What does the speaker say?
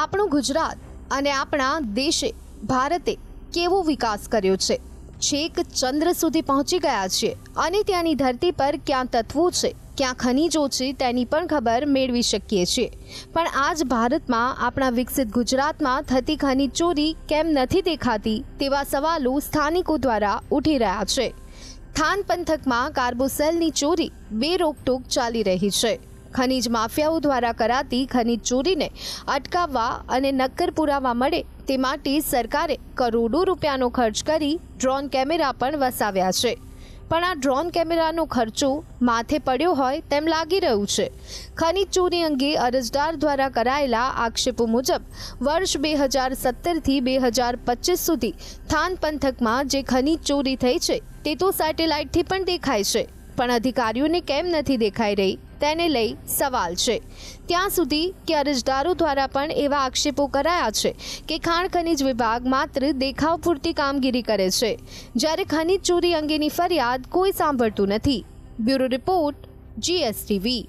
આપણું ગુજરાત અને આપણા દેશે ભારતે કેવો વિકાસ કર્યો છે છેક ચંદ્ર સુધી પહોંચી ગયા છીએ અને ત્યાંની ધરતી પર ક્યાં તત્વો છે ક્યાં ખનીજો છે તેની પણ ખબર મેળવી શકીએ છીએ પણ આજ ભારતમાં આપણા વિકસિત ગુજરાતમાં થતી ખનીજ ચોરી કેમ નથી દેખાતી તેવા સવાલો સ્થાનિકો દ્વારા ઉઠી રહ્યા છે થાન પંથકમાં કાર્બોસેલની ચોરી બે રોકટોક ચાલી રહી છે ખનીજ માફિયાઓ દ્વારા કરાતી ખનીજ ચોરીને અટકાવવા અને નક્કર પુરાવા મળે તે માટે સરકારે કરોડો રૂપિયાનો ખર્ચ કરી ડ્રોન કેમેરા પણ વસાવ્યા છે પણ આ ડ્રોન કેમેરાનો ખર્ચો માથે પડ્યો હોય તેમ લાગી રહ્યું છે ખનીજ ચોરી અંગે અરજદાર દ્વારા કરાયેલા આક્ષેપો મુજબ વર્ષ બે હજાર સત્તરથી બે હજાર પચીસ સુધી થાન પંથકમાં જે ખનીજ ચોરી થઈ છે તે તો સેટેલાઇટથી પણ દેખાય છે પણ અધિકારીઓને કેમ નથી દેખાઈ રહી તેને લઈ સવાલ છે ત્યાં સુધી કે અરજદારો દ્વારા પણ એવા આક્ષેપો કરાયા છે કે ખાણ ખનિજ વિભાગ માત્ર દેખાવ પૂરતી કામગીરી કરે છે જ્યારે ખનિજ ચોરી અંગેની ફરિયાદ કોઈ સાંભળતું નથી બ્યુરો રિપોર્ટ જીએસટીવી